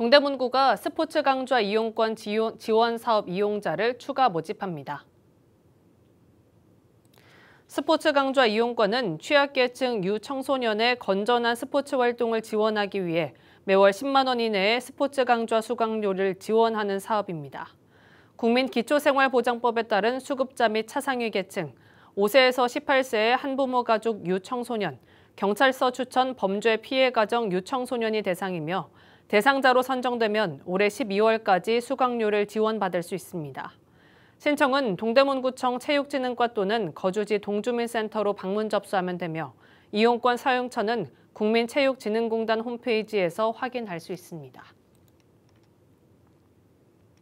동대문구가 스포츠 강좌 이용권 지원 사업 이용자를 추가 모집합니다. 스포츠 강좌 이용권은 취약계층 유청소년의 건전한 스포츠 활동을 지원하기 위해 매월 10만 원 이내의 스포츠 강좌 수강료를 지원하는 사업입니다. 국민 기초생활보장법에 따른 수급자 및 차상위 계층, 5세에서 18세의 한부모 가족 유청소년, 경찰서 추천 범죄 피해 가정 유청소년이 대상이며 대상자로 선정되면 올해 12월까지 수강료를 지원받을 수 있습니다. 신청은 동대문구청 체육진흥과 또는 거주지 동주민센터로 방문 접수하면 되며 이용권 사용처는 국민체육진흥공단 홈페이지에서 확인할 수 있습니다.